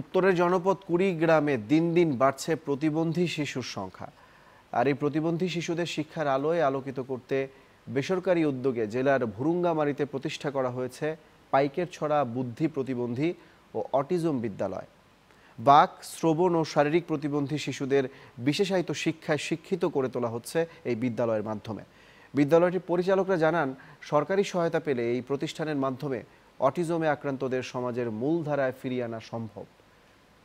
উত্তরের জনপদ কুড়িগ্রামে দিন দিন বাড়ছে প্রতিবন্ধী শিশুর সংখ্যা আর এই প্রতিবন্ধী শিশুদের শিক্ষার আলোয় আলোকিত করতে বেসরকারি উদ্যোগে জেলার ভুরুঙ্গামারিতে প্রতিষ্ঠা করা হয়েছে পাইকের ছড়া বুদ্ধি প্রতিবন্ধী ও অটিজম বিদ্যালয় বাক শ্রবণ ও শারীরিক প্রতিবন্ধী শিশুদের বিশেষায়িত শিক্ষায় শিক্ষিত করে তোলা হচ্ছে এই বিদ্যালয়ের মাধ্যমে বিদ্যালয়টির পরিচালকরা জানান সরকারি সহায়তা পেলে এই প্রতিষ্ঠানের মাধ্যমে অটিজমে আক্রান্তদের সমাজের মূলধারায় ফিরিয়ে আনা সম্ভব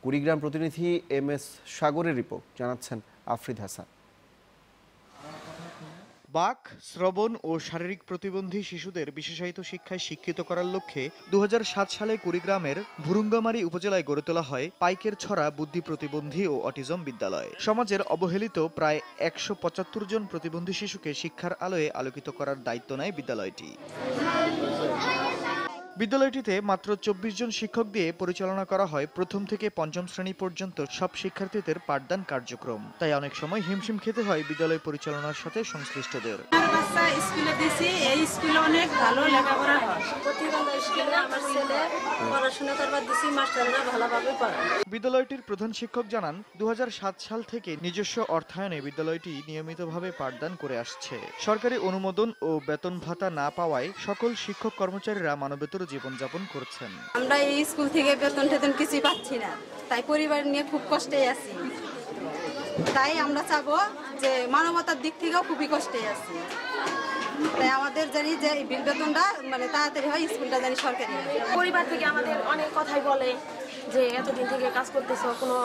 কুড়িগ্রাম প্রতিনিধি এম এস সাগরের রিপোর্ট জানাচ্ছেন আফরিদ হাসান বাক শ্রবণ ও শারীরিক প্রতিবন্ধী শিশুদের বিশেষায়িত শিক্ষায় শিক্ষিত করার লক্ষ্যে দু সালে কুড়িগ্রামের ভুরুঙ্গামারী উপজেলায় গড়ে তোলা হয় পাইকের ছড়া বুদ্ধি প্রতিবন্ধী ও অটিজম বিদ্যালয় সমাজের অবহেলিত প্রায় একশো জন প্রতিবন্ধী শিশুকে শিক্ষার আলোয় আলোকিত করার দায়িত্ব নেয় বিদ্যালয়টি বিদ্যালয়টিতে মাত্র চব্বিশ জন শিক্ষক দিয়ে পরিচালনা করা হয় প্রথম থেকে পঞ্চম শ্রেণী পর্যন্ত সব শিক্ষার্থীদের পাঠদান কার্যক্রম তাই অনেক সময় হিমশিম খেতে হয় বিদ্যালয় পরিচালনার সাথে সংশ্লিষ্টদের স্কুলে দিছি এই স্কুলে অনেক ভালো লেখাপড়া হয় বিদ্যালয়টির প্রধান শিক্ষক জানান দু সাল থেকে নিজস্ব অর্থায়নে বিদ্যালয়টি নিয়মিতভাবে পাঠদান করে আসছে সরকারি অনুমোদন ও বেতন ভাতা না পাওয়ায় সকল শিক্ষক কর্মচারীরা মানবেতর জীবনযাপন করছেন আমরা এই স্কুল থেকে বেতন টেতন কিছু পাচ্ছি না তাই পরিবার নিয়ে খুব কষ্টে আছি তাই আমরা চাবো যে মানবতার দিক থেকেও খুবই কষ্টে আছে তাই আমাদের জানি যে বিল বেতনটা মানে তাড়াতাড়ি হয় স্কুলটা জানি সরকারি পরিবার থেকে আমাদের অনেক কথাই বলে যে এতদিন থেকে কাজ করতেছ কোনো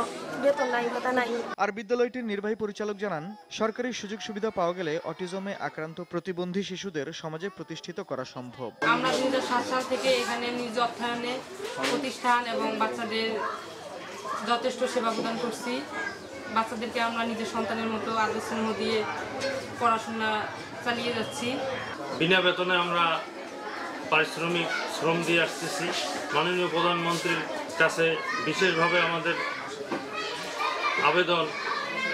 বেতন নাই ভাতা নাই আর বিদ্যালয়টির নির্বাহী পরিচালক জানান সরকারি সুযোগ সুবিধা পাওয়া গেলে অটিজমে আক্রান্ত প্রতিবন্ধী শিশুদের সমাজে প্রতিষ্ঠিত করা সম্ভব আমরা দুই হাজার থেকে এখানে নিজ অর্থায়নে প্রতিষ্ঠান এবং বাচ্চাদের যথেষ্ট সেবা প্রদান করছি বাচ্চাদেরকে আমরা নিজের সন্তানের মতো স্নেহ দিয়ে পড়াশোনা চালিয়ে যাচ্ছি বিনা বেতনে আমরা পারিশ্রমিক শ্রম দিয়ে আসতেছি মাননীয় প্রধানমন্ত্রীর কাছে বিশেষভাবে আমাদের আবেদন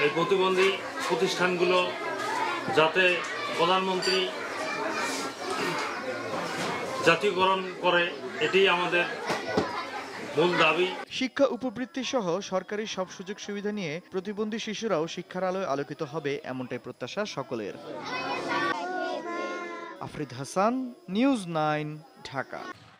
এই প্রতিবন্ধী প্রতিষ্ঠানগুলো যাতে প্রধানমন্ত্রী জাতীয়করণ করে এটি আমাদের মূল দাবি শিক্ষা উপবৃত্তি সহ সরকারি সব সুযোগ সুবিধা নিয়ে প্রতিবন্ধী শিশুরাও শিক্ষার আলোয় আলোকিত হবে এমনটাই প্রত্যাশা সকলের আফরিদ হাসান নিউজ নাইন ঢাকা